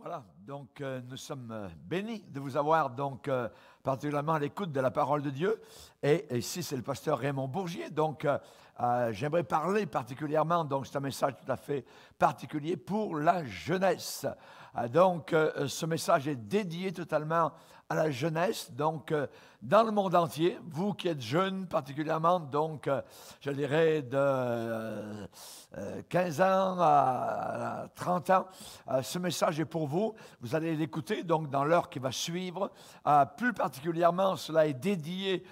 Voilà, donc euh, nous sommes euh, bénis de vous avoir donc euh, particulièrement à l'écoute de la parole de Dieu. Et, ici, c'est le pasteur Raymond Bourgier. Donc, j'aimerais parler particulièrement, donc c'est un message tout à fait particulier pour la jeunesse. donc, ce message est dédié totalement à la jeunesse, donc euh, dans le monde entier, vous qui êtes jeunes particulièrement, donc euh, je dirais de 15 euh, ans à, 30 ans, ce message est pour vous. Vous allez l'écouter donc dans l'heure qui va suivre. plus particulièrement, cela est dédié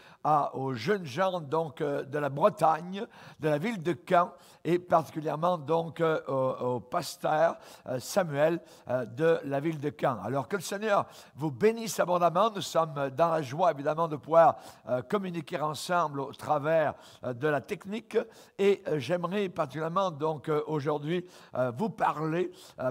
aux jeunes gens donc, euh, de la Bretagne, de la ville de Caen, et particulièrement donc euh, au, au pasteur euh, Samuel de la ville de Caen. Alors que le Seigneur vous bénisse abondamment. Nous sommes dans la joie, évidemment, de pouvoir communiquer ensemble au travers de la technique. Et j'aimerais particulièrement donc aujourd'hui vous parler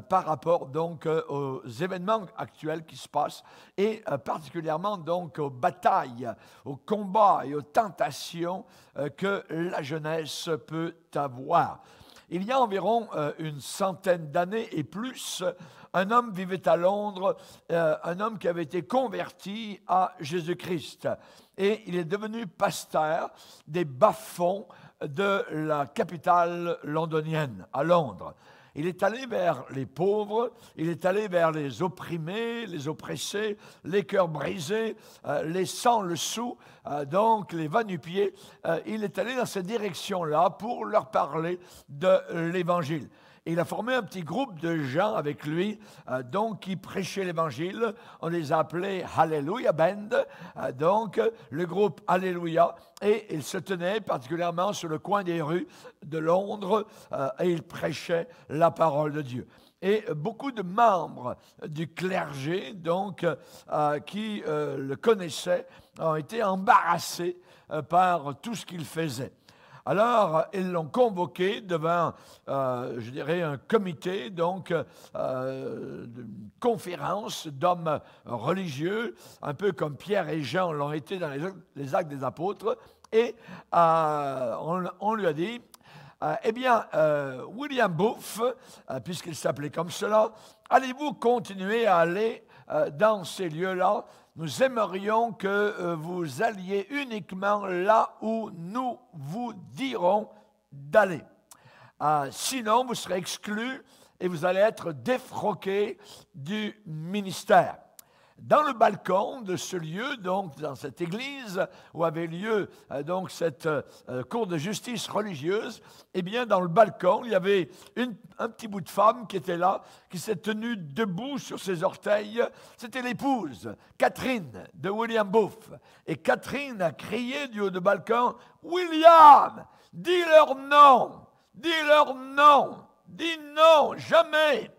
par rapport donc aux événements actuels qui se passent et particulièrement donc aux batailles, aux combats et aux tentations euh, que la jeunesse peut avoir. Il y a environ euh, une centaine d'années et plus, un homme vivait à Londres, euh, un homme qui avait été converti à Jésus-Christ. Et il est devenu pasteur des bas-fonds de la capitale londonienne, à Londres. Il est allé vers les pauvres, il est allé vers les opprimés, les oppressés, les cœurs brisés, euh, les sans le sou, euh, donc les vanupiés. Euh, il est allé dans cette direction-là pour leur parler de l'Évangile il a formé un petit groupe de gens avec lui, euh, donc qui prêchaient l'Évangile. On les appelait Hallelujah Band, euh, donc le groupe Hallelujah. Et ils se tenaient particulièrement sur le coin des rues de Londres euh, et ils prêchaient la parole de Dieu et beaucoup de membres du clergé, donc, qui le connaissaient, ont été embarrassés par tout ce qu'il faisait. Alors, ils l'ont convoqué devant, euh, je dirais, un comité, donc une euh, conférence d'hommes religieux, un peu comme Pierre et Jean l'ont été dans les, actes des apôtres. Et euh, on, lui a dit, eh bien, William Booth, puisqu'il s'appelait comme cela, allez-vous continuer à aller dans ces lieux-là nous aimerions que euh, vous alliez uniquement là où nous vous dirons d'aller. Ah, sinon, vous serez exclus et vous allez être défroqué du ministère dans le balcon de ce lieu, donc dans cette église où avait lieu euh, donc cette euh, cour de justice religieuse, eh bien dans le balcon, il y avait un petit bout de femme qui était là, qui s'est tenue debout sur ses orteils. C'était l'épouse, Catherine, de William Booth. Et Catherine a crié du haut de balcon, William, dis leur nom, dis leur nom, dis non, jamais.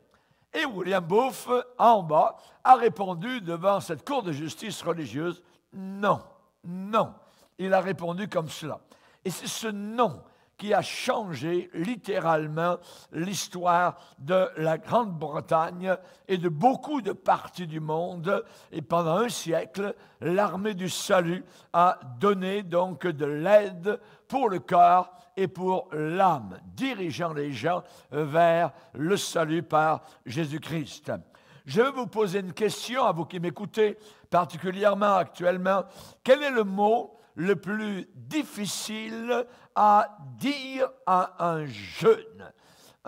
Et William Booth, en bas, a répondu devant cette cour de justice religieuse, non, non. Il a répondu comme cela. Et c'est ce non qui a changé littéralement l'histoire de la Grande-Bretagne et de beaucoup de parties du monde. Et pendant un siècle, l'armée du salut a donné donc de l'aide pour le corps et pour l'âme, dirigeant les gens vers le salut par Jésus-Christ. Je veux vous poser une question à vous qui m'écoutez particulièrement actuellement. Quel est le mot le plus difficile à dire à un jeune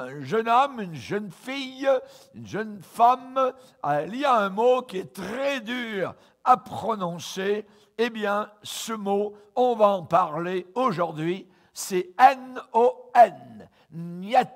un jeune homme, une jeune fille, une jeune femme, ah, il y a un mot qui est très dur à prononcer. Eh bien, ce mot, on va en parler aujourd'hui c'est N-O-N, niet,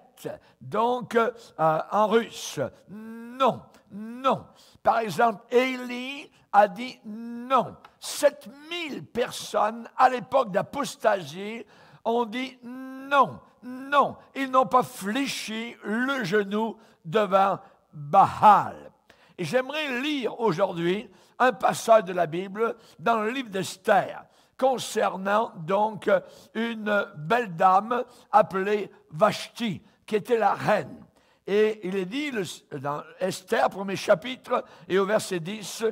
donc euh, en russe, non, non. Par exemple, Élie a dit non. 7000 personnes à l'époque d'apostasie ont dit non, non. Ils n'ont pas fléchi le genou devant Baal. Et j'aimerais lire aujourd'hui un passage de la Bible dans le livre d'Esther concernant donc une belle dame appelée Vashti, qui était la reine. Et il est dit dans Esther, premier chapitre, et au verset 10,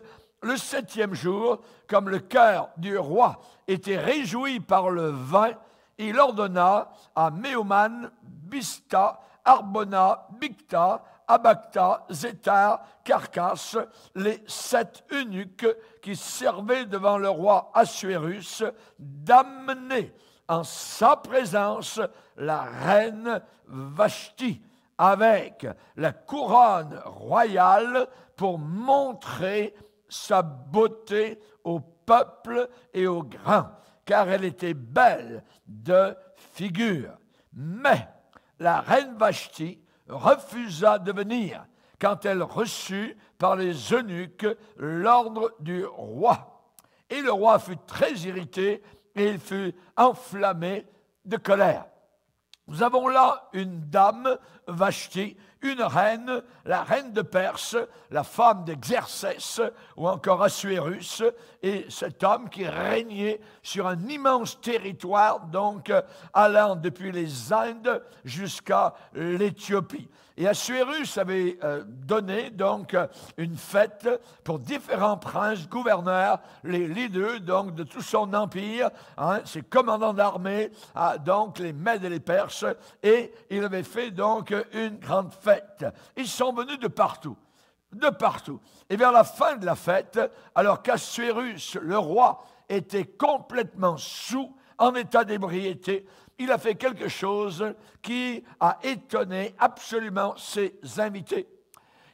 le septième jour, comme le cœur du roi était réjoui par le vin, il ordonna à Méoman, Bista, Arbona, Bicta Abacta, Zétar, Carcasse, les sept eunuques qui servaient devant le roi Assuérus, d'amener en sa présence la reine Vashti avec la couronne royale pour montrer sa beauté au peuple et aux grands, car elle était belle de figure. Mais la reine Vashti refusa de venir quand elle reçut par les eunuques l'ordre du roi. Et le roi fut très irrité et il fut enflammé de colère. Nous avons là une dame, Vachti, une reine, la reine de Perse, la femme d'Exercès ou encore Assuérus, et cet homme qui régnait sur un immense territoire, donc allant depuis les Indes jusqu'à l'Éthiopie. Et Assuérus avait euh, donné donc une fête pour différents princes, gouverneurs, les leaders donc de tout son empire, hein. ses commandants d'armée, ah, donc les Mèdes et les Perses et il avait fait donc une grande fête. Ils sont venus de partout, de partout. Et vers la fin de la fête, alors qu'Assuérus, le roi, était complètement sous, en état d'ébriété, il a fait quelque chose qui a étonné absolument ses invités.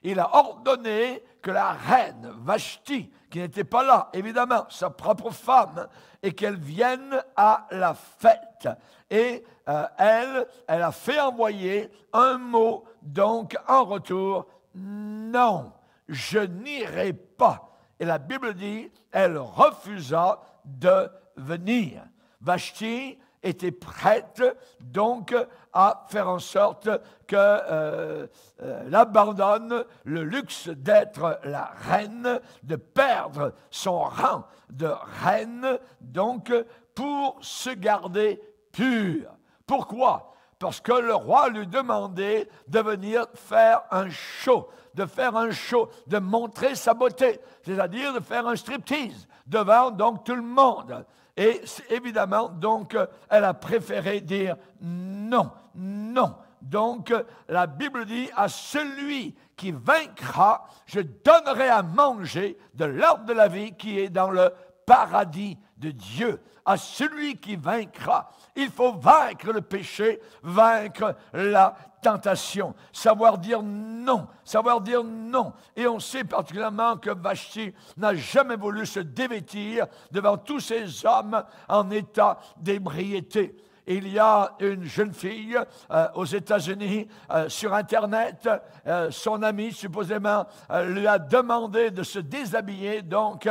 Il a ordonné que la reine Vashti, qui n'était pas là, évidemment, sa propre femme, et qu'elle vienne à la fête. Et euh, elle, elle a fait envoyer un mot, donc en retour, non, je n'irai pas. Et la Bible dit, elle refusa de venir. Vashti était prête donc à faire en sorte que euh, euh, l'abandonne le luxe d'être la reine, de perdre son rang de reine, donc pour se garder pure. Pourquoi Parce que le roi lui demandait de venir faire un show, de faire un show, de montrer sa beauté, c'est-à-dire de faire un striptease devant donc tout le monde. Et évidemment, donc, elle a préféré dire non, non. Donc, la Bible dit à celui qui vaincra, je donnerai à manger de l'ordre de la vie qui est dans le paradis de Dieu. À celui qui vaincra, il faut vaincre le péché, vaincre la tentation, savoir dire non, savoir dire non. Et on sait particulièrement que Vashti n'a jamais voulu se dévêtir devant tous ces hommes en état d'ébriété il y a une jeune fille euh, aux États-Unis euh, sur Internet. Euh, son ami, supposément, lui a demandé de se déshabiller, donc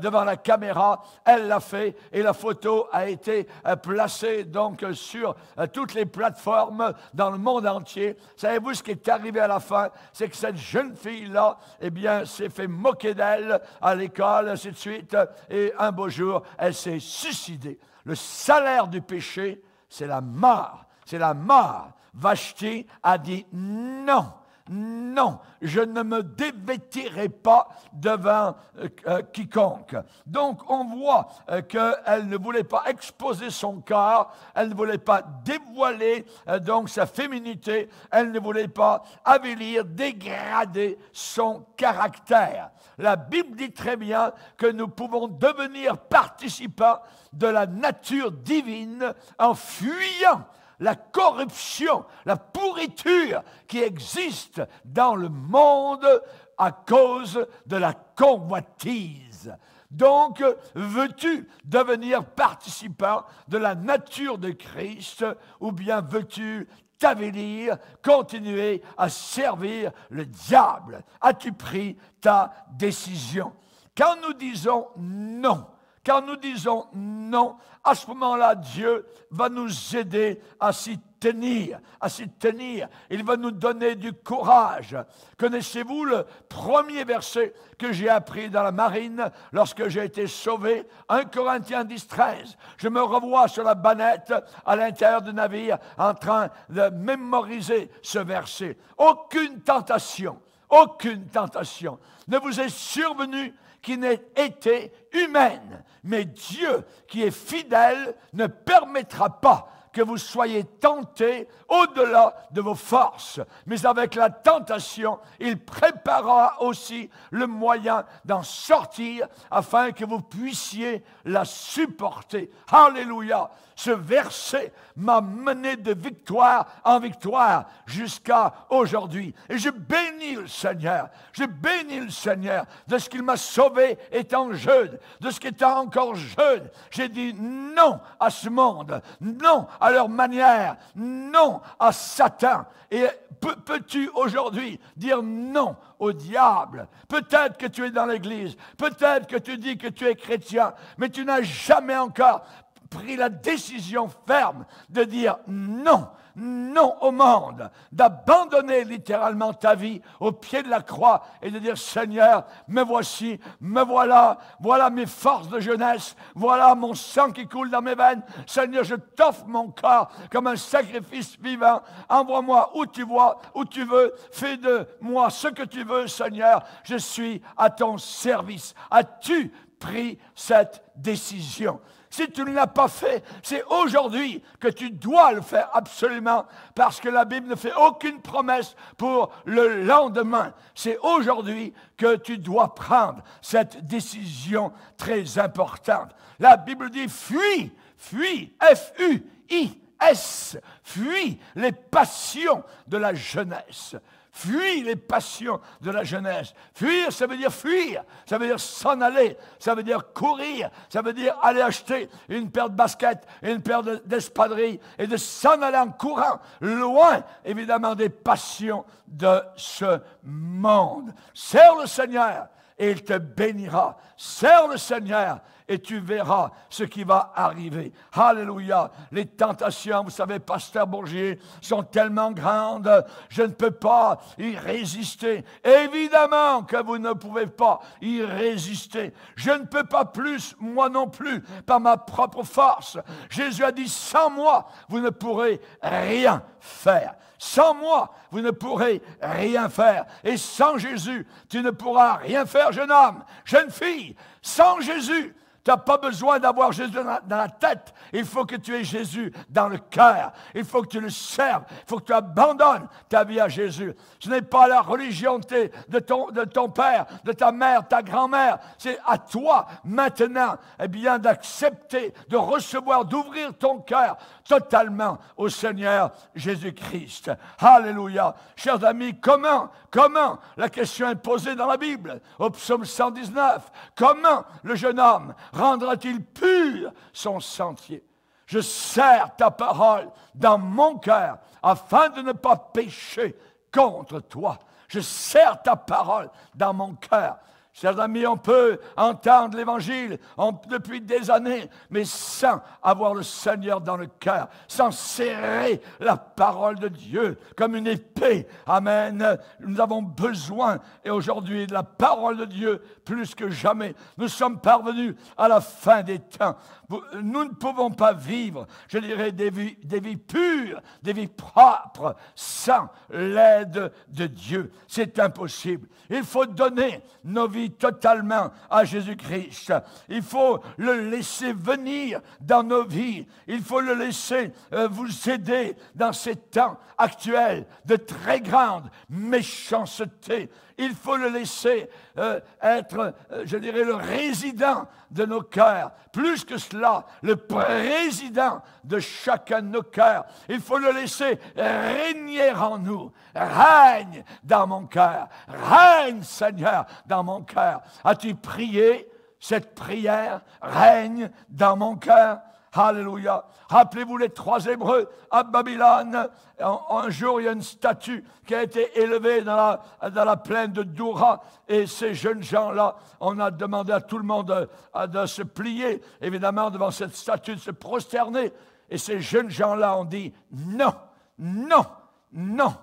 devant la caméra. Elle l'a fait et la photo a été placée donc sur toutes les plateformes dans le monde entier. Savez-vous ce qui est arrivé à la fin C'est que cette jeune fille-là, eh bien, s'est fait moquer d'elle à l'école, ainsi de suite. Et un beau jour, elle s'est suicidée. Le salaire du péché, c'est la mort, C'est la mort Vashti a dit non. Non, je ne me dévêtirai pas devant euh, euh, quiconque. Donc on voit euh, qu'elle ne voulait pas exposer son corps, elle ne voulait pas dévoiler donc sa féminité, elle ne voulait pas avilir, dégrader son caractère. La Bible dit très bien que nous pouvons devenir participants de la nature divine en fuyant la corruption, la pourriture qui existe dans le monde à cause de la convoitise. Donc, veux-tu devenir participant de la nature de Christ ou bien veux-tu t'avélir, continuer à servir le diable As-tu pris ta décision Quand nous disons non car nous disons non, à ce moment-là, Dieu va nous aider à s'y tenir, à s'y tenir. Il va nous donner du courage. Connaissez-vous le premier verset que j'ai appris dans la marine lorsque j'ai été sauvé 1 Corinthiens 10, 13. Je me revois sur la banette à l'intérieur du navire en train de mémoriser ce verset. Aucune tentation aucune tentation ne vous est survenue qui n'ait été humaine. Mais Dieu, qui est fidèle, ne permettra pas que vous soyez tentés au-delà de vos forces. Mais avec la tentation, il préparera aussi le moyen d'en sortir afin que vous puissiez la supporter. Alléluia. Ce verset m'a mené de victoire en victoire jusqu'à aujourd'hui. Et je bénis le Seigneur. Je bénis le Seigneur de ce qu'il m'a sauvé étant jeune, de ce était encore jeune. J'ai dit non à ce monde, non à leur manière, non à Satan. Et peux-tu aujourd'hui dire non au diable Peut-être que tu es dans l'Église, peut-être que tu dis que tu es chrétien, mais tu n'as jamais encore pris la décision ferme de dire non, non au monde, d'abandonner littéralement ta vie au pied de la croix et de dire Seigneur, me voici, me voilà, voilà mes forces de jeunesse, voilà mon sang qui coule dans mes veines. Seigneur, je t'offre mon corps comme un sacrifice vivant. Envoie-moi où tu vois, où tu veux. Fais de moi ce que tu veux, Seigneur. Je suis à ton service. As-tu pris cette décision si tu ne l'as pas fait, c'est aujourd'hui que tu dois le faire absolument, parce que la Bible ne fait aucune promesse pour le lendemain. C'est aujourd'hui que tu dois prendre cette décision très importante. La Bible dit fuis, fuis, F-U-I. S, fuis les passions de la jeunesse. Fuis les passions de la jeunesse. Fuir, ça veut dire fuir. Ça veut dire s'en aller. Ça veut dire courir. Ça veut dire aller acheter une paire de baskets, une paire d'espadrilles et de s'en aller en courant, loin évidemment des passions de ce monde. Serre le Seigneur il te bénira. Sers le Seigneur et tu verras ce qui va arriver. Alléluia. Les tentations, vous savez, pasteur Bourgier, sont tellement grandes, je ne peux pas y résister. Évidemment que vous ne pouvez pas y résister. Je ne peux pas plus, moi non plus, par ma propre force. Jésus a dit, sans moi, vous ne pourrez rien faire. Sans moi, vous ne pourrez rien faire. Et sans Jésus, tu ne pourras rien faire, jeune homme, jeune fille. Sans Jésus, tu n'as pas besoin d'avoir Jésus dans la, tête. Il faut que tu aies Jésus dans le cœur. Il faut que tu le serves. Il faut que tu abandonnes ta vie à Jésus. Ce n'est pas la religion de ton, de ton père, de ta mère, de ta grand-mère. C'est à toi maintenant eh bien, d'accepter, de recevoir, d'ouvrir ton cœur totalement au Seigneur Jésus-Christ. Alléluia. Chers amis, comment, comment la question est posée dans la Bible, au psaume 119, comment le jeune homme rendra-t-il pur son sentier Je sers ta parole dans mon cœur afin de ne pas pécher contre toi. Je sers ta parole dans mon cœur Chers amis, on peut entendre l'Évangile depuis des années, mais sans avoir le Seigneur dans le cœur, sans serrer la parole de Dieu comme une épée. Amen. Nous avons besoin, et aujourd'hui, de la parole de Dieu plus que jamais. Nous sommes parvenus à la fin des temps nous ne pouvons pas vivre, je dirais, des vies, des vies pures, des vies propres, sans l'aide de Dieu. C'est impossible. Il faut donner nos vies totalement à Jésus-Christ. Il faut le laisser venir dans nos vies. Il faut le laisser euh, vous aider dans ces temps actuels de très grande méchanceté il faut le laisser euh, être, euh, je dirais, le résident de nos cœurs. Plus que cela, le président de chacun de nos cœurs. Il faut le laisser régner en nous. Règne dans mon cœur. Règne, Seigneur, dans mon cœur. As-tu prié cette prière Règne dans mon cœur Alléluia. Rappelez-vous les trois Hébreux à Babylone. Un, jour, il y a une statue qui a été élevée dans la, dans la plaine de Doura. Et ces jeunes gens-là, on a demandé à tout le monde de, euh, de se plier, évidemment, devant cette statue, de se prosterner. Et ces jeunes gens-là ont dit non, non, non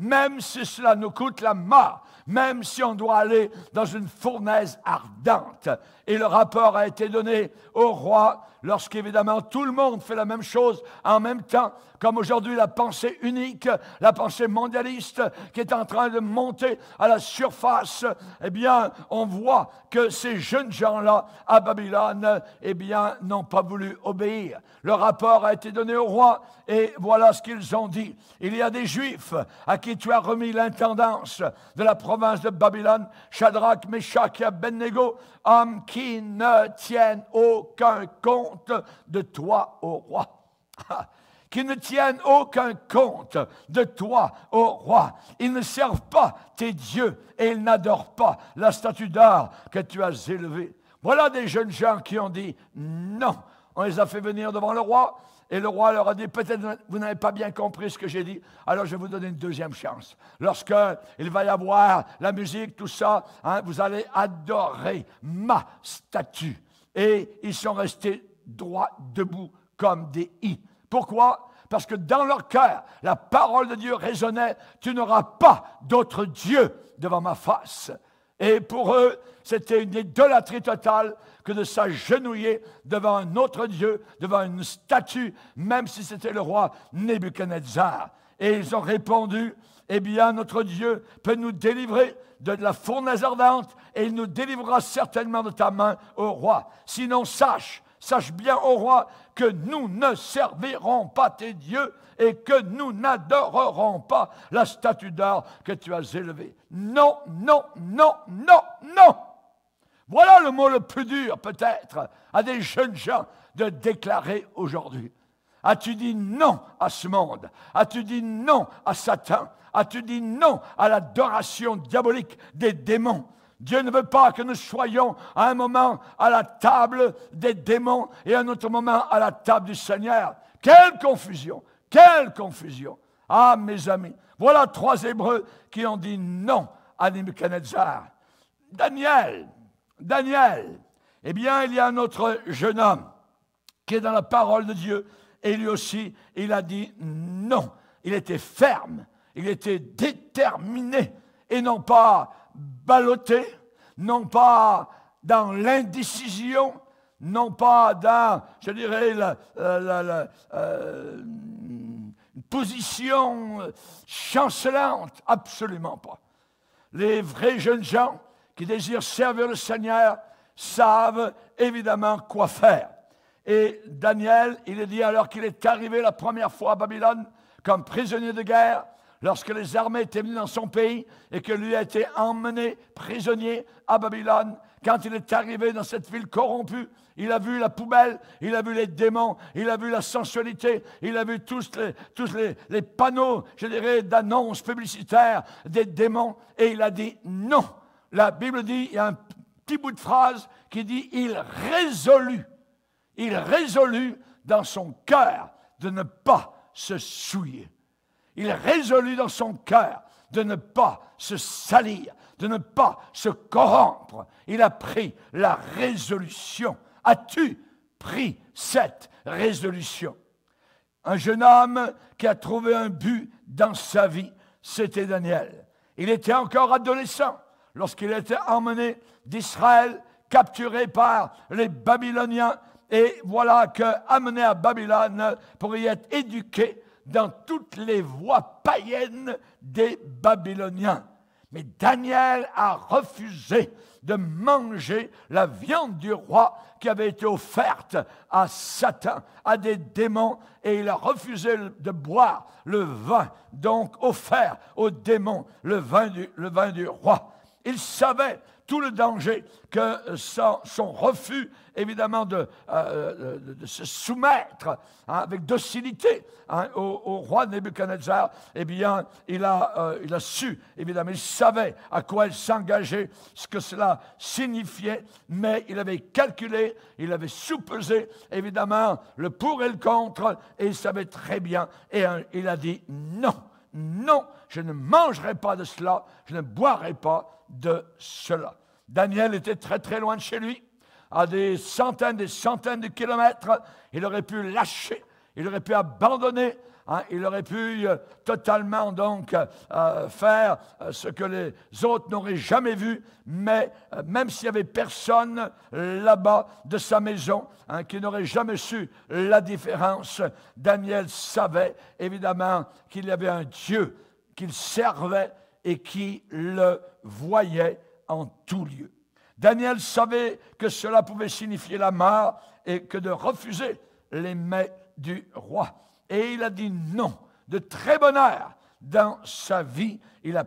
même si cela nous coûte la mort, même si on doit aller dans une fournaise ardente. Et le rapport a été donné au roi lorsqu'évidemment tout le monde fait la même chose en même temps, comme aujourd'hui la pensée unique, la pensée mondialiste qui est en train de monter à la surface, eh bien, on voit que ces jeunes gens-là à Babylone, eh bien, n'ont pas voulu obéir. Le rapport a été donné au roi et voilà ce qu'ils ont dit. Il y a des Juifs à qui tu as remis l'intendance de la province de Babylone, Shadrach, Meshach et Abednego, « Hommes qui ne tiennent aucun compte de toi, ô roi. qui ne tiennent aucun compte de toi, ô roi. Ils ne servent pas tes dieux et ils n'adorent pas la statue d'art que tu as élevée. Voilà des jeunes gens qui ont dit non. On les a fait venir devant le roi, et le roi leur a dit, peut-être vous n'avez pas bien compris ce que j'ai dit, alors je vais vous donner une deuxième chance. Lorsqu'il va y avoir la musique, tout ça, hein, vous allez adorer ma statue. Et ils sont restés droits debout comme des i. Pourquoi Parce que dans leur cœur, la parole de Dieu résonnait, tu n'auras pas d'autre Dieu devant ma face. Et pour eux, c'était une idolâtrie totale que de s'agenouiller devant un autre Dieu, devant une statue, même si c'était le roi Nebuchadnezzar. Et ils ont répondu, eh bien, notre Dieu peut nous délivrer de la fournaise ardente et il nous délivrera certainement de ta main, au roi. Sinon, sache, sache bien, au roi, que nous ne servirons pas tes dieux et que nous n'adorerons pas la statue d'or que tu as élevée. Non, non, non, non, non. Voilà le mot le plus dur peut-être à des jeunes gens de déclarer aujourd'hui. As-tu dit non à ce monde As-tu dit non à Satan As-tu dit non à l'adoration diabolique des démons Dieu ne veut pas que nous soyons à un moment à la table des démons et à un autre moment à la table du Seigneur. Quelle confusion Quelle confusion Ah, mes amis, voilà trois Hébreux qui ont dit non à Nebuchadnezzar. Daniel, Daniel, eh bien, il y a un autre jeune homme qui est dans la parole de Dieu. Et lui aussi, il a dit non. Il était ferme, il était déterminé et non pas ballotté, non pas dans l'indécision, non pas dans, je dirais, la, euh, euh, une position chancelante, absolument pas. Les vrais jeunes gens qui désirent servir le Seigneur savent évidemment quoi faire. Et Daniel, il est dit alors qu'il est arrivé la première fois à Babylone comme prisonnier de guerre, lorsque les armées étaient venues dans son pays et que lui a été emmené prisonnier à Babylone, quand il est arrivé dans cette ville corrompue, il a vu la poubelle, il a vu les démons, il a vu la sensualité, il a vu tous les, tous les, les panneaux, je dirais, d'annonces publicitaires des démons, et il a dit non, la Bible dit, il y a un petit bout de phrase qui dit, il résolut, il résolut dans son cœur de ne pas se souiller. Il résolut dans son cœur de ne pas se salir, de ne pas se corrompre. Il a pris la résolution. As-tu pris cette résolution Un jeune homme qui a trouvé un but dans sa vie, c'était Daniel. Il était encore adolescent lorsqu'il était emmené d'Israël, capturé par les Babyloniens, et voilà que amené à Babylone pour y être éduqué dans toutes les voies païennes des Babyloniens. Mais Daniel a refusé de manger la viande du roi qui avait été offerte à Satan, à des démons, et il a refusé de boire le vin donc offert aux démons, le vin du roi. Il savait tout le danger que euh, son, refus, évidemment, de, euh, euh, se soumettre hein, avec docilité hein, au, roi Nebuchadnezzar, eh bien, il a, il a su, évidemment, il savait à quoi il s'engageait, ce que cela signifiait, mais il avait calculé, il avait soupesé, évidemment, le pour et le contre, et il savait très bien, et il a dit non non, je ne mangerai pas de cela, je ne boirai pas de cela. Daniel était très très loin de chez lui, à des centaines, des centaines de kilomètres. Il aurait pu lâcher, il aurait pu abandonner, Hein, il aurait pu euh, totalement donc euh, euh, faire ce que les autres n'auraient jamais vu, mais même s'il n'y avait personne là-bas de sa maison hein, qui n'aurait jamais su la différence, Daniel savait évidemment qu'il y avait un Dieu qu'il servait et qui le voyait en tout lieu. Daniel savait que cela pouvait signifier la mort et que de refuser les mets du roi et il a dit non de très bonheur dans sa vie. Il,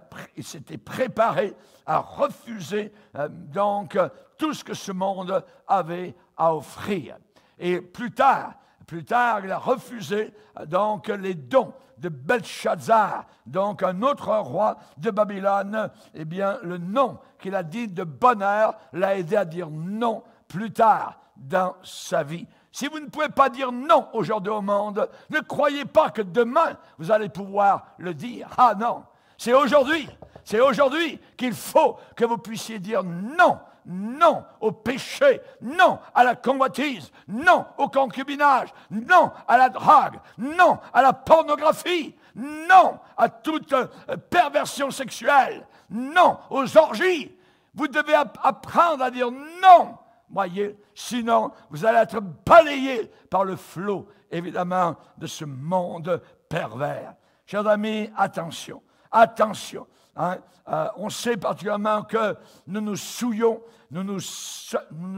s'était préparé à refuser euh, donc euh, tout ce que ce monde avait à offrir. Et plus tard, plus tard, il a refusé euh, donc les dons de Belshazzar, donc un autre roi de Babylone. Eh bien, le nom qu'il a dit de bonheur l'a aidé à dire non plus tard dans sa vie. Si vous ne pouvez pas dire non aujourd'hui au monde, ne croyez pas que demain, vous allez pouvoir le dire. Ah non, c'est aujourd'hui, c'est aujourd'hui qu'il faut que vous puissiez dire non, non au péché, non à la convoitise, non au concubinage, non à la drague, non à la pornographie, non à toute euh, perversion sexuelle, non aux orgies. Vous devez apprendre à dire non voyez, sinon vous allez être balayé par le flot, évidemment, de ce monde pervers. Chers amis, attention, attention. Hein, euh, on sait particulièrement que nous nous souillons, nous nous,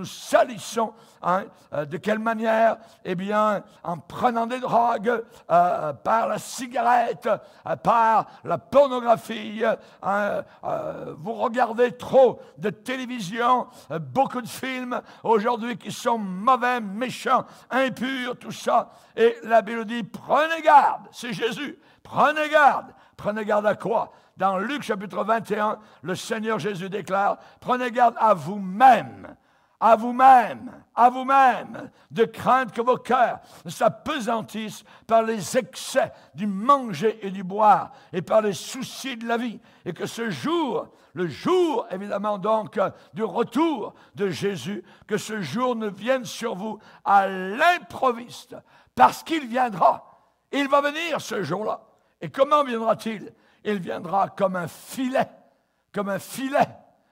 salissons. Hein, euh, de quelle manière Eh bien, en prenant des drogues, euh, par la cigarette, par la pornographie. Hein, vous regardez trop de télévision, beaucoup de films aujourd'hui qui sont mauvais, méchants, impurs, tout ça. Et la Bible dit, prenez garde, c'est Jésus, prenez garde. Prenez garde à quoi dans Luc chapitre 21, le Seigneur Jésus déclare, prenez garde à vous-même, à vous-même, à vous-même, de craindre que vos cœurs ne s'apesantissent par les excès du manger et du boire et par les soucis de la vie. Et que ce jour, le jour évidemment donc du retour de Jésus, que ce jour ne vienne sur vous à l'improviste, parce qu'il viendra. Il va venir ce jour-là. Et comment viendra-t-il il viendra comme un filet, comme un filet,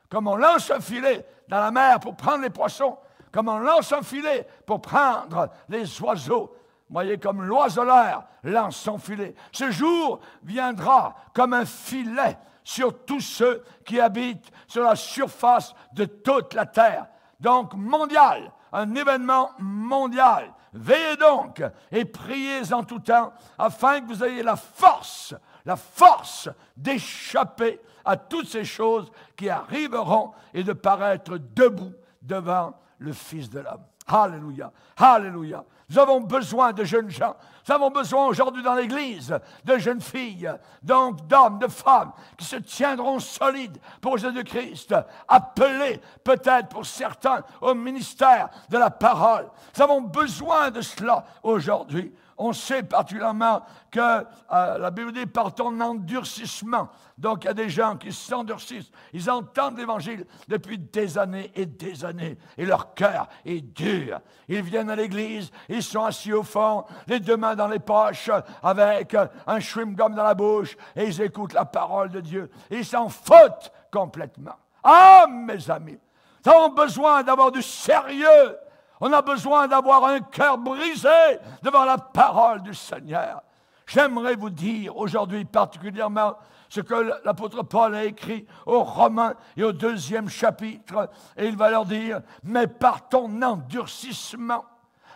comme on lance un filet dans la mer pour prendre les poissons, comme on lance un filet pour prendre les oiseaux. Voyez, comme l'oiseleur lance son filet. Ce jour viendra comme un filet sur tous ceux qui habitent sur la surface de toute la terre. Donc mondial, un événement mondial. Veillez donc et priez en tout temps afin que vous ayez la force la force d'échapper à toutes ces choses qui arriveront et de paraître debout devant le Fils de l'homme. Alléluia, Alléluia. Nous avons besoin de jeunes gens. Nous avons besoin aujourd'hui dans l'Église de jeunes filles, donc d'hommes, de femmes qui se tiendront solides pour Jésus-Christ, appelés peut-être pour certains au ministère de la parole. Nous avons besoin de cela aujourd'hui on sait particulièrement que euh, la Bible dit par ton endurcissement. Donc il y a des gens qui s'endurcissent. Ils entendent l'Évangile depuis des années et des années. Et leur cœur est dur. Ils viennent à l'Église, ils sont assis au fond, les deux mains dans les poches, avec un chewing-gum dans la bouche, et ils écoutent la parole de Dieu. Ils s'en foutent complètement. Ah, mes amis, nous ont besoin d'avoir du sérieux on a besoin d'avoir un cœur brisé devant la parole du Seigneur. J'aimerais vous dire aujourd'hui particulièrement ce que l'apôtre Paul a écrit aux Romains et au deuxième chapitre. Et il va leur dire, mais par ton endurcissement,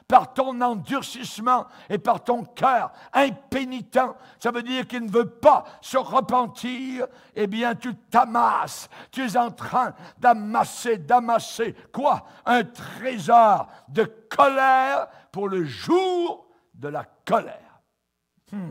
par ton endurcissement et par ton cœur impénitent, ça veut dire qu'il ne veut pas se repentir, eh bien tu t'amasses, tu es en train d'amasser, d'amasser quoi Un trésor de colère pour le jour de la colère. Hmm.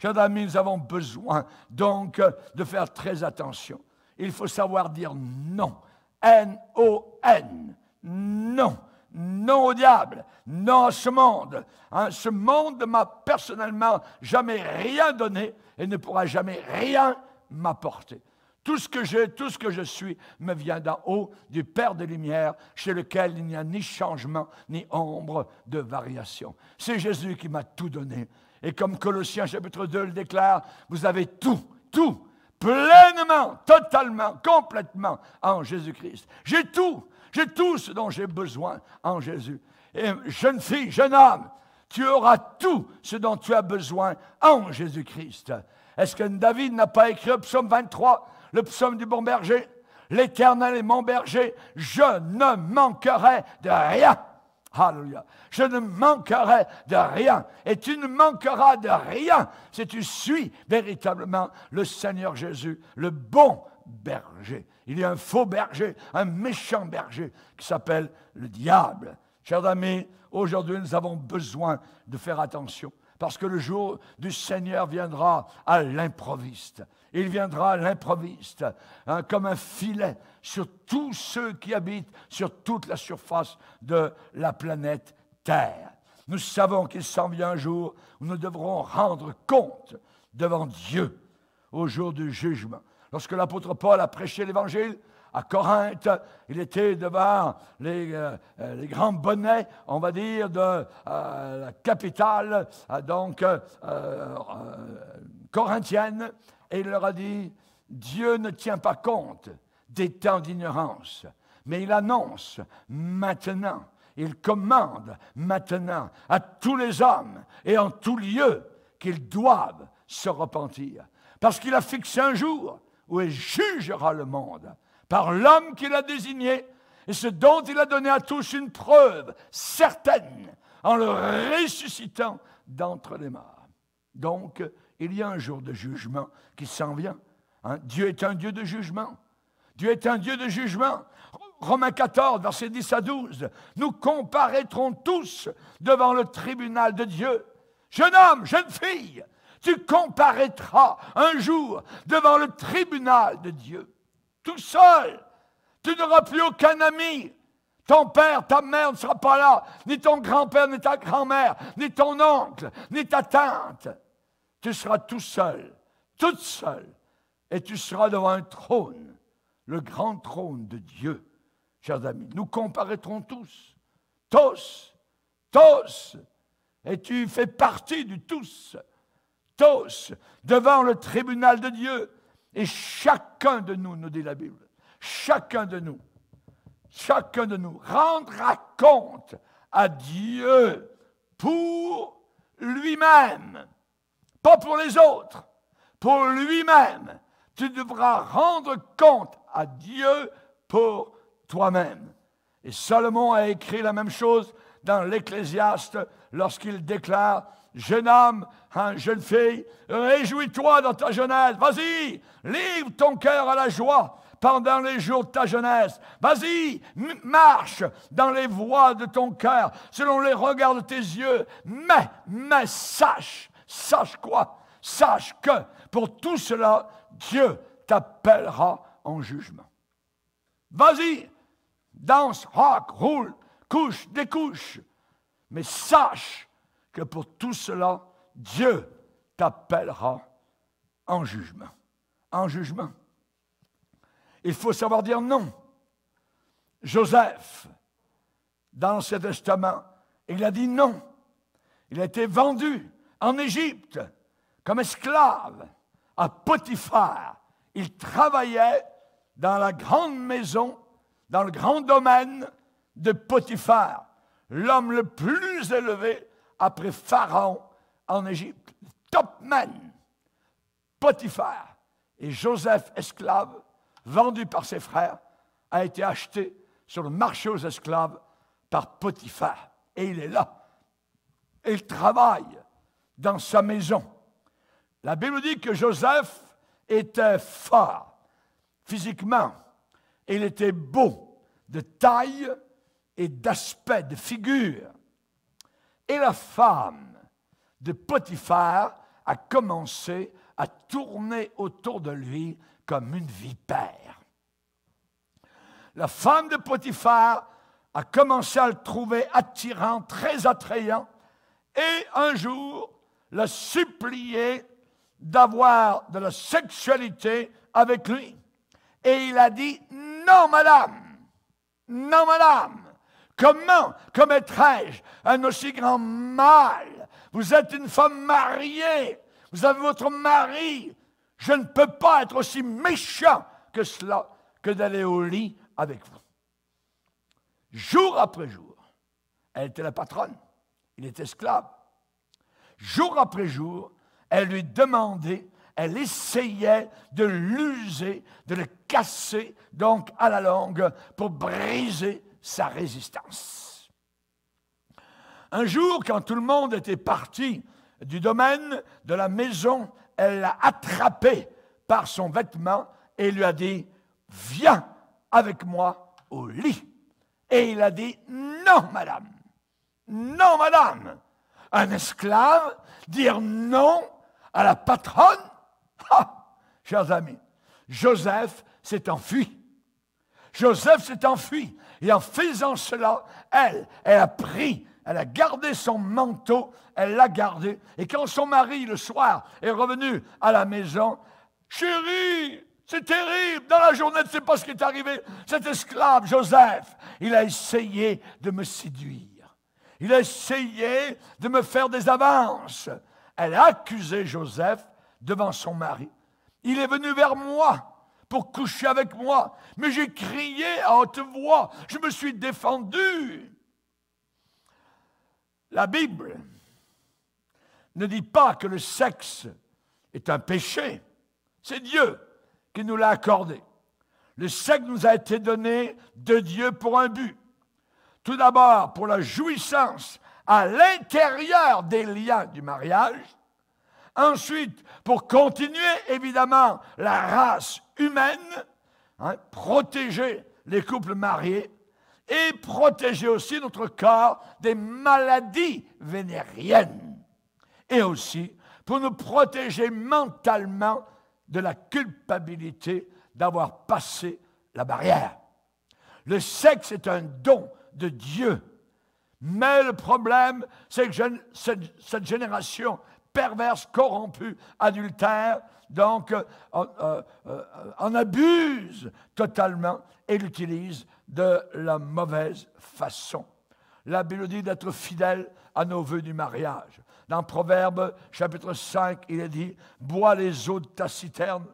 Chers amis, nous avons besoin donc de faire très attention. Il faut savoir dire non. N-O-N. Non non au diable, non à ce monde. Hein, ce monde m'a personnellement jamais rien donné et ne pourra jamais rien m'apporter. Tout ce que j'ai, tout ce que je suis me vient d'en haut du Père de lumière, chez lequel il n'y a ni changement, ni ombre de variation. C'est Jésus qui m'a tout donné. Et comme Colossiens chapitre 2 le déclare, vous avez tout, tout, pleinement, totalement, complètement en Jésus-Christ. J'ai tout, j'ai tout ce dont j'ai besoin en Jésus. Et jeune fille, jeune homme, tu auras tout ce dont tu as besoin en Jésus-Christ. Est-ce que David n'a pas écrit au psaume 23, le psaume du bon berger L'Éternel est mon berger, je ne manquerai de rien. Alléluia. Je ne manquerai de rien. Et tu ne manqueras de rien si tu suis véritablement le Seigneur Jésus, le bon berger. Il y a un faux berger, un méchant berger qui s'appelle le diable. Chers amis, aujourd'hui nous avons besoin de faire attention parce que le jour du Seigneur viendra à l'improviste. Il viendra à l'improviste, hein, comme un filet sur tous ceux qui habitent sur toute la surface de la planète Terre. Nous savons qu'il s'en vient un jour où nous devrons rendre compte devant Dieu au jour du jugement. Lorsque l'apôtre Paul a prêché l'Évangile à Corinthe, il était devant les, euh, euh, grands bonnets, on va dire, de euh, la capitale, donc corinthienne, et il leur a dit, Dieu ne tient pas compte des temps d'ignorance, mais il annonce maintenant, il commande maintenant à tous les hommes et en tout lieu qu'ils doivent se repentir. Parce qu'il a fixé un jour où jugera le monde par l'homme qu'il a désigné et ce dont il a donné à tous une preuve certaine en le ressuscitant d'entre les morts. Donc, il y a un jour de jugement qui s'en vient. Hein. Dieu est un Dieu de jugement. Dieu est un Dieu de jugement. Romains 14, versets 10 à 12. Nous comparaîtrons tous devant le tribunal de Dieu. Jeune homme, jeune fille, tu comparaîtras un jour devant le tribunal de Dieu, tout seul. Tu n'auras plus aucun ami. Ton père, ta mère ne sera pas là, ni ton grand-père, ni ta grand-mère, ni ton oncle, ni ta tante. Tu seras tout seul, toute seule, et tu seras devant un trône, le grand trône de Dieu. Chers amis, nous comparaîtrons tous, tous, tous, et tu fais partie du tous tous devant le tribunal de Dieu. Et chacun de nous, nous dit la Bible, chacun de nous, chacun de nous rendra compte à Dieu pour lui-même, pas pour les autres, pour lui-même. Tu devras rendre compte à Dieu pour toi-même. Et Salomon a écrit la même chose dans l'Ecclésiaste lorsqu'il déclare jeune homme, hein, jeune fille, réjouis-toi dans ta jeunesse. Vas-y, livre ton cœur à la joie pendant les jours de ta jeunesse. Vas-y, marche dans les voies de ton cœur, selon les regards de tes yeux. Mais, mais sache, sache quoi Sache que pour tout cela, Dieu t'appellera en jugement. Vas-y, danse, rock, roule, couche, découche. Mais sache que pour tout cela, Dieu t'appellera en jugement. En jugement. Il faut savoir dire non. Joseph, dans l'Ancien testament, il a dit non. Il a été vendu en Égypte comme esclave à Potiphar. Il travaillait dans la grande maison, dans le grand domaine de Potiphar, l'homme le plus élevé après Pharaon en Égypte, Topman, man, Potiphar, et Joseph, esclave, vendu par ses frères, a été acheté sur le marché aux esclaves par Potiphar. Et il est là. il travaille dans sa maison. La Bible dit que Joseph était fort physiquement. Il était beau de taille et d'aspect, de figure. Et la femme de Potiphar a commencé à tourner autour de lui comme une vipère. La femme de Potiphar a commencé à le trouver attirant, très attrayant, et un jour l'a supplié d'avoir de la sexualité avec lui. Et il a dit, non madame, non madame, Comment commettrais-je un aussi grand mal Vous êtes une femme mariée, vous avez votre mari. Je ne peux pas être aussi méchant que cela, que d'aller au lit avec vous. Jour après jour, elle était la patronne, il était esclave. Jour après jour, elle lui demandait, elle essayait de l'user, de le casser, donc à la longue, pour briser sa résistance. Un jour, quand tout le monde était parti du domaine de la maison, elle l'a attrapé par son vêtement et lui a dit, viens avec moi au lit. Et il a dit, non, madame, non, madame. Un esclave, dire non à la patronne, chers amis, Joseph s'est enfui. Joseph s'est enfui. Et en faisant cela, elle, elle a pris, elle a gardé son manteau, elle l'a gardé. Et quand son mari, le soir, est revenu à la maison, chérie, c'est terrible. Dans la journée, tu ne sais pas ce qui est arrivé. Cet esclave, Joseph, il a essayé de me séduire. Il a essayé de me faire des avances. Elle a accusé Joseph devant son mari. Il est venu vers moi pour coucher avec moi, mais j'ai crié à haute voix, je me suis défendu. La Bible ne dit pas que le sexe est un péché, c'est Dieu qui nous l'a accordé. Le sexe nous a été donné de Dieu pour un but. Tout d'abord pour la jouissance à l'intérieur des liens du mariage. Ensuite, pour continuer évidemment la race humaine, hein, protéger les couples mariés et protéger aussi notre corps des maladies vénériennes. Et aussi pour nous protéger mentalement de la culpabilité d'avoir passé la barrière. Le sexe est un don de Dieu. Mais le problème, c'est que cette génération perverse, corrompue, adultère, donc euh, euh, euh, on abuse totalement et l'utilise de la mauvaise façon. La Bible dit d'être fidèle à nos voeux du mariage. Dans Proverbe chapitre 5, il est dit Bois les eaux de ta citerne,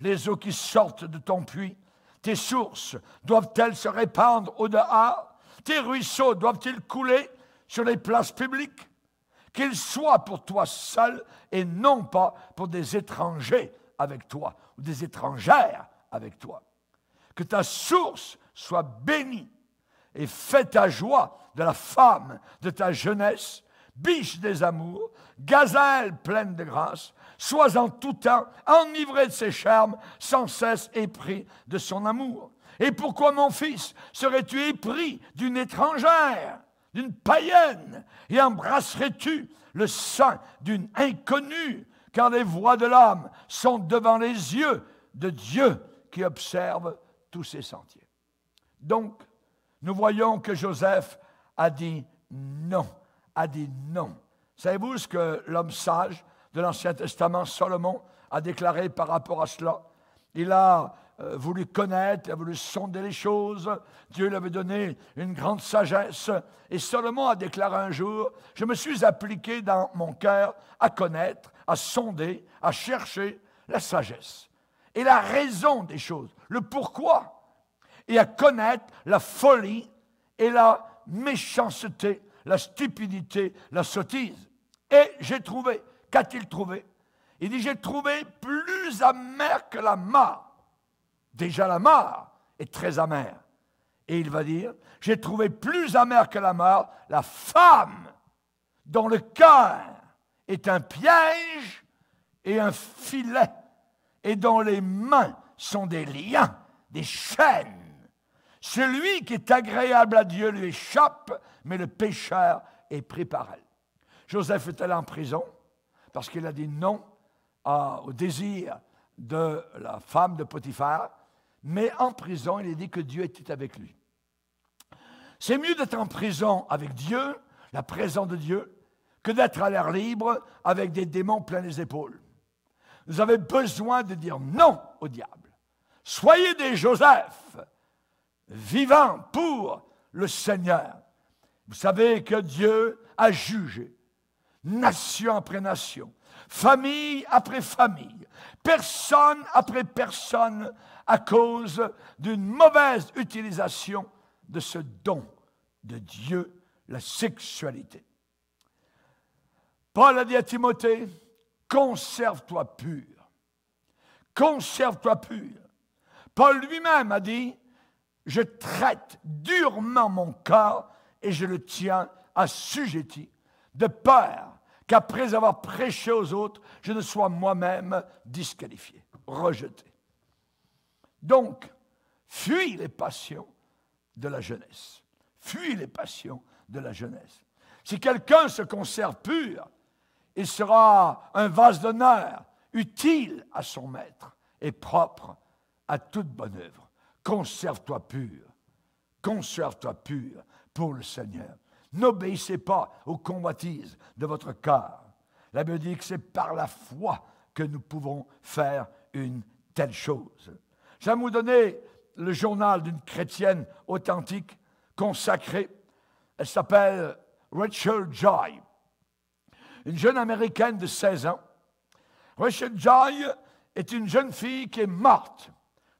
les eaux qui sortent de ton puits. Tes sources doivent-elles se répandre au dehors Tes ruisseaux doivent-ils couler sur les places publiques qu'il soit pour toi seul et non pas pour des étrangers avec toi ou des étrangères avec toi. Que ta source soit bénie et fais ta joie de la femme de ta jeunesse, biche des amours, gazelle pleine de grâce, sois en tout temps enivré de ses charmes, sans cesse épris de son amour. Et pourquoi, mon fils, serais-tu épris d'une étrangère d'une païenne et embrasserais-tu le sein d'une inconnue, car les voies de l'âme sont devant les yeux de Dieu qui observe tous ses sentiers. Donc, nous voyons que Joseph a dit non, a dit non. Savez-vous ce que l'homme sage de l'Ancien Testament, Salomon, a déclaré par rapport à cela Il a euh, voulu connaître, il a voulu sonder les choses. Dieu lui avait donné une grande sagesse. Et seulement a déclaré un jour, je me suis appliqué dans mon cœur à connaître, à sonder, à chercher la sagesse et la raison des choses, le pourquoi, et à connaître la folie et la méchanceté, la stupidité, la sottise. Et j'ai trouvé, qu'a-t-il trouvé Il dit, j'ai trouvé plus amer que la mort Déjà la mort est très amère. Et il va dire, j'ai trouvé plus amère que la mort la femme dont le cœur est un piège et un filet, et dont les mains sont des liens, des chaînes. Celui qui est agréable à Dieu lui échappe, mais le pécheur est pris par elle. Joseph est allé en prison parce qu'il a dit non au désir de la femme de Potiphar, mais en prison, il est dit que Dieu était avec lui. C'est mieux d'être en prison avec Dieu, la présence de Dieu, que d'être à l'air libre avec des démons pleins les épaules. Vous avez besoin de dire non au diable. Soyez des Joseph, vivants pour le Seigneur. Vous savez que Dieu a jugé nation après nation, famille après famille, personne après personne à cause d'une mauvaise utilisation de ce don de Dieu, la sexualité. Paul a dit à Timothée, conserve-toi pur. Conserve-toi pur. Paul lui-même a dit, je traite durement mon corps et je le tiens assujetti, de peur qu'après avoir prêché aux autres, je ne sois moi-même disqualifié, rejeté. Donc, fuis les passions de la jeunesse. Fuis les passions de la jeunesse. Si quelqu'un se conserve pur, il sera un vase d'honneur, utile à son maître et propre à toute bonne œuvre. Conserve-toi pur. Conserve-toi pur pour le Seigneur. N'obéissez pas aux convoitises de votre cœur. La Bible dit que c'est par la foi que nous pouvons faire une telle chose. J'aime vous donner le journal d'une chrétienne authentique, consacrée. Elle s'appelle Rachel Joy, une jeune américaine de 16 ans. Rachel Joy est une jeune fille qui est morte,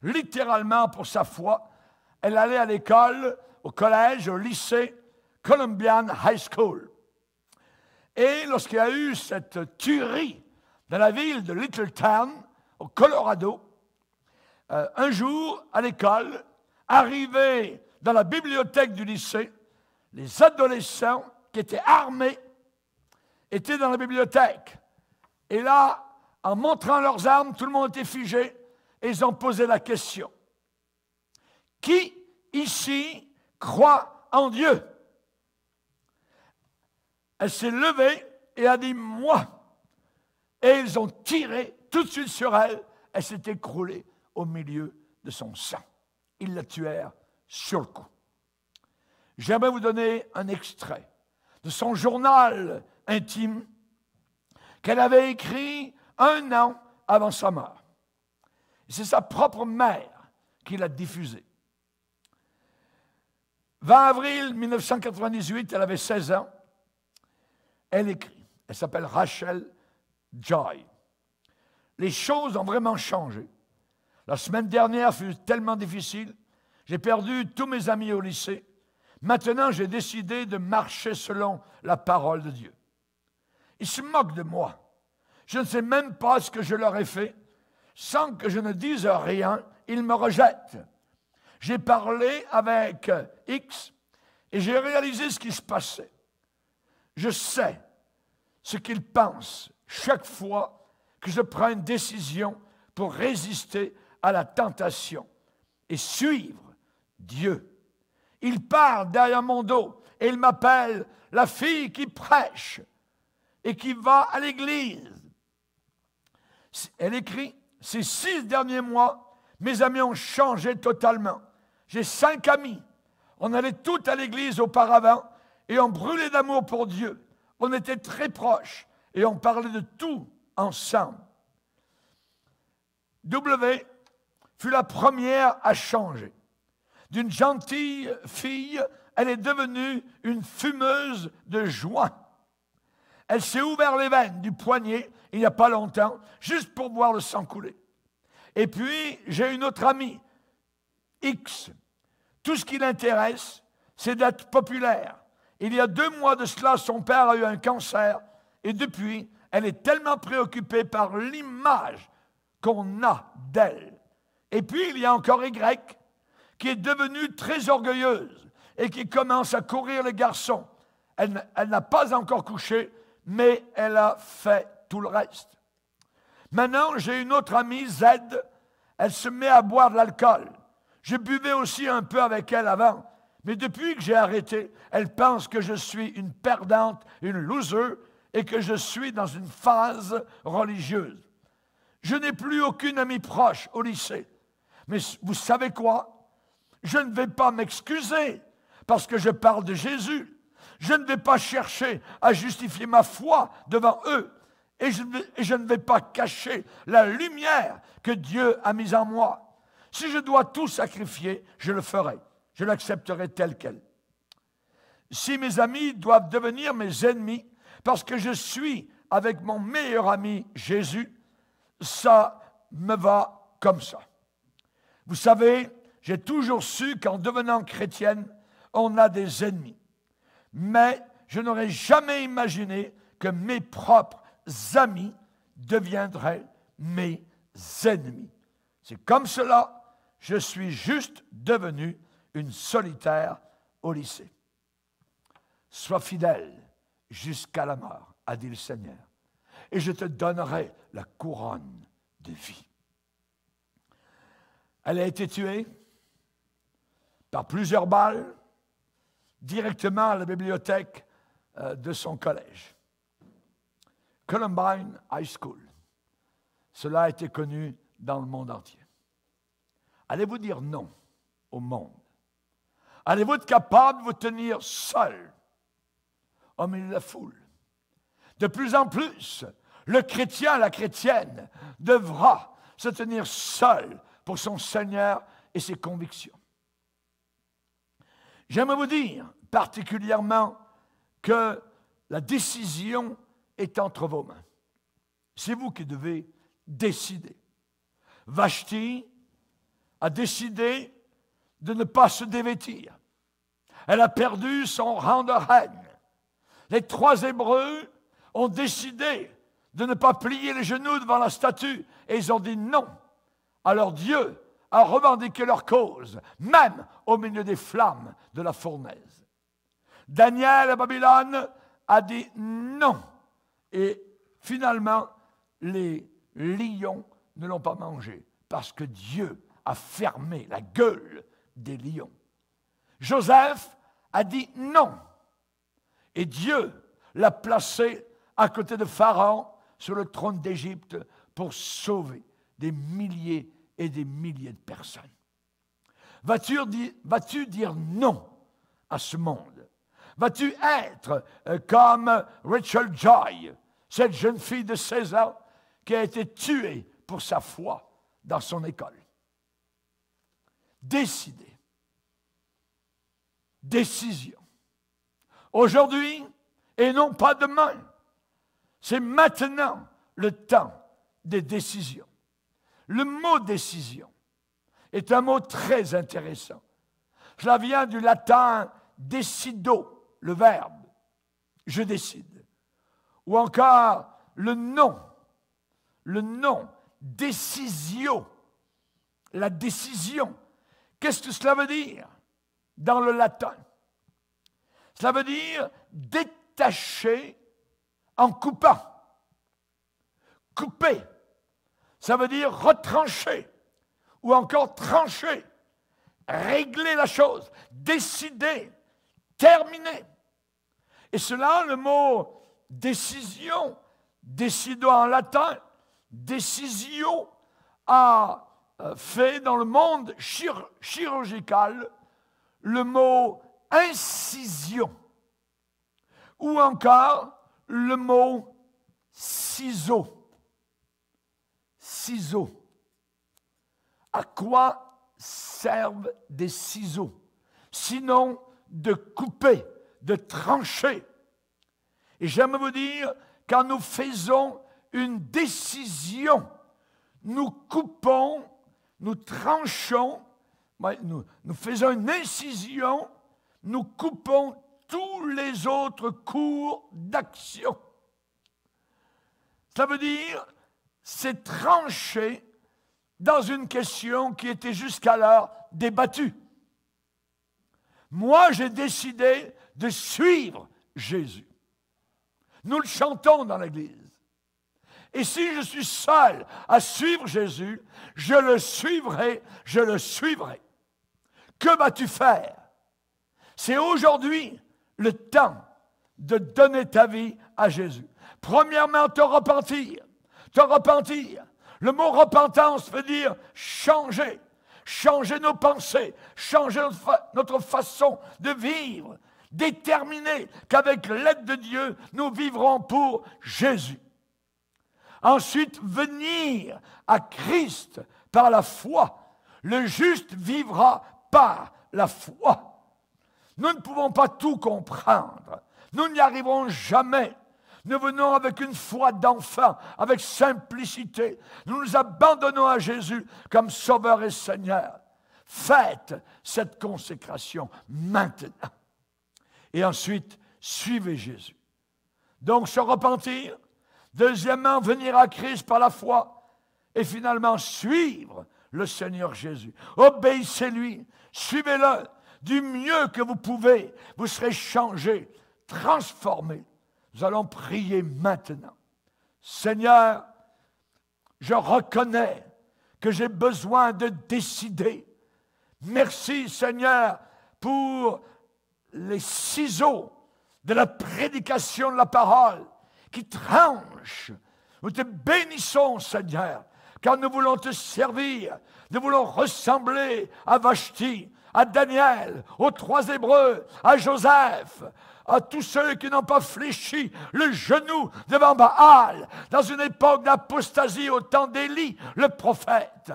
littéralement pour sa foi. Elle allait à l'école, au collège, au lycée, Columbian High School. Et lorsqu'il y a eu cette tuerie dans la ville de Town, au Colorado, euh, un jour, à l'école, arrivés dans la bibliothèque du lycée, les adolescents qui étaient armés étaient dans la bibliothèque. Et là, en montrant leurs armes, tout le monde était figé et ils ont posé la question. Qui ici croit en Dieu Elle s'est levée et a dit Moi. Et ils ont tiré tout de suite sur elle. Elle s'est écroulée au milieu de son sang. Ils la tuèrent sur le coup. J'aimerais vous donner un extrait de son journal intime qu'elle avait écrit un an avant sa mort. C'est sa propre mère qui l'a diffusé. 20 avril 1998, elle avait 16 ans. Elle écrit. Elle s'appelle Rachel Joy. Les choses ont vraiment changé. La semaine dernière fut tellement difficile. J'ai perdu tous mes amis au lycée. Maintenant, j'ai décidé de marcher selon la parole de Dieu. Ils se moquent de moi. Je ne sais même pas ce que je leur ai fait. Sans que je ne dise rien, ils me rejettent. J'ai parlé avec X et j'ai réalisé ce qui se passait. Je sais ce qu'ils pensent chaque fois que je prends une décision pour résister à la tentation et suivre Dieu. Il part derrière mon dos et il m'appelle la fille qui prêche et qui va à l'église. Elle écrit, ces six derniers mois, mes amis ont changé totalement. J'ai cinq amis. On allait toutes à l'église auparavant et on brûlait d'amour pour Dieu. On était très proches et on parlait de tout ensemble. W fut la première à changer. D'une gentille fille, elle est devenue une fumeuse de joint. Elle s'est ouvert les veines du poignet il n'y a pas longtemps, juste pour voir le sang couler. Et puis, j'ai une autre amie, X. Tout ce qui l'intéresse, c'est d'être populaire. Il y a deux mois de cela, son père a eu un cancer et depuis, elle est tellement préoccupée par l'image qu'on a d'elle et puis, il y a encore Y, qui est devenue très orgueilleuse et qui commence à courir les garçons. Elle, n'a pas encore couché, mais elle a fait tout le reste. Maintenant, j'ai une autre amie, Z. Elle se met à boire de l'alcool. Je buvais aussi un peu avec elle avant. Mais depuis que j'ai arrêté, elle pense que je suis une perdante, une loser, et que je suis dans une phase religieuse. Je n'ai plus aucune amie proche au lycée. Mais vous savez quoi Je ne vais pas m'excuser parce que je parle de Jésus. Je ne vais pas chercher à justifier ma foi devant eux. Et je, ne vais pas cacher la lumière que Dieu a mise en moi. Si je dois tout sacrifier, je le ferai. Je l'accepterai tel quel. Si mes amis doivent devenir mes ennemis, parce que je suis avec mon meilleur ami Jésus, ça me va comme ça. Vous savez, j'ai toujours su qu'en devenant chrétienne, on a des ennemis. Mais je n'aurais jamais imaginé que mes propres amis deviendraient mes ennemis. C'est comme cela, je suis juste devenue une solitaire au lycée. Sois fidèle jusqu'à la mort, a dit le Seigneur, et je te donnerai la couronne de vie. Elle a été tuée par plusieurs balles directement à la bibliothèque euh, de son collège. Columbine High School. Cela a été connu dans le monde entier. Allez-vous dire non au monde? Allez-vous être capable de vous tenir seul au milieu de la foule? De plus en plus, le chrétien, la chrétienne, devra se tenir seul pour son Seigneur et ses convictions. J'aime vous dire particulièrement que la décision est entre vos mains. C'est vous qui devez décider. Vashti a décidé de ne pas se dévêtir. Elle a perdu son rang de reine. Les trois Hébreux ont décidé de ne pas plier les genoux devant la statue et ils ont dit non, alors Dieu a revendiqué leur cause, même au milieu des flammes de la fournaise. Daniel à Babylone a dit non. Et finalement, les lions ne l'ont pas mangé parce que Dieu a fermé la gueule des lions. Joseph a dit non. Et Dieu l'a placé à côté de Pharaon sur le trône d'Égypte pour sauver des milliers et des milliers de personnes. Vas-tu dire non à ce monde Vas-tu être euh, comme Rachel Joy, cette jeune fille de 16 ans qui a été tuée pour sa foi dans son école Décider. Décision. Aujourd'hui et non pas demain. C'est maintenant le temps des décisions. Le mot décision est un mot très intéressant. Cela vient du latin decido, le verbe, je décide. Ou encore le nom, le nom, décision, la décision. Qu'est-ce que cela veut dire dans le latin Cela veut dire détacher en coupant, couper ça veut dire retrancher ou encore trancher, régler la chose, décider, terminer. Et cela, le mot décision, décido en latin, décision, a euh, fait dans le monde chirurgical le mot incision ou encore le mot ciseau ciseaux. À quoi servent des ciseaux Sinon de couper, de trancher. Et j'aime vous dire, quand nous faisons une décision, nous coupons, nous tranchons, nous, nous faisons une incision, nous coupons tous les autres cours d'action. Ça veut dire s'est tranché dans une question qui était jusqu'alors débattue. Moi, j'ai décidé de suivre Jésus. Nous le chantons dans l'Église. Et si je suis seul à suivre Jésus, je le suivrai, je le suivrai. Que vas-tu faire C'est aujourd'hui le temps de donner ta vie à Jésus. Premièrement, te repentir te repentir. Le mot repentance veut dire changer, changer nos pensées, changer notre, notre façon de vivre, déterminer qu'avec l'aide de Dieu, nous vivrons pour Jésus. Ensuite, venir à Christ par la foi. Le juste vivra par la foi. Nous ne pouvons pas tout comprendre. Nous n'y arriverons jamais. Nous venons avec une foi d'enfant, avec simplicité. Nous nous abandonnons à Jésus comme Sauveur et Seigneur. Faites cette consécration maintenant. Et ensuite, suivez Jésus. Donc se repentir, deuxièmement, venir à Christ par la foi, et finalement suivre le Seigneur Jésus. Obéissez-lui, suivez-le du mieux que vous pouvez. Vous serez changé, transformé. Nous allons prier maintenant. Seigneur, je reconnais que j'ai besoin de décider. Merci Seigneur pour les ciseaux de la prédication de la parole qui tranchent. Nous te bénissons Seigneur, car nous voulons te servir, nous voulons ressembler à Vashti, à Daniel, aux trois Hébreux, à Joseph à tous ceux qui n'ont pas fléchi le genou devant Baal dans une époque d'apostasie au temps d'Élie, le prophète.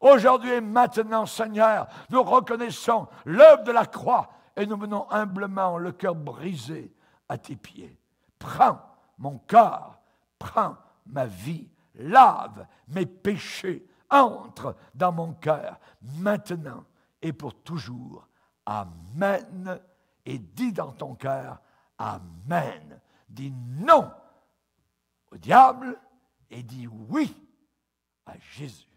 Aujourd'hui et maintenant, Seigneur, nous reconnaissons l'œuvre de la croix et nous venons humblement, le cœur brisé, à tes pieds. Prends mon cœur, prends ma vie, lave mes péchés, entre dans mon cœur, maintenant et pour toujours. Amen et dis dans ton cœur Amen. Dis non au diable et dis oui à Jésus.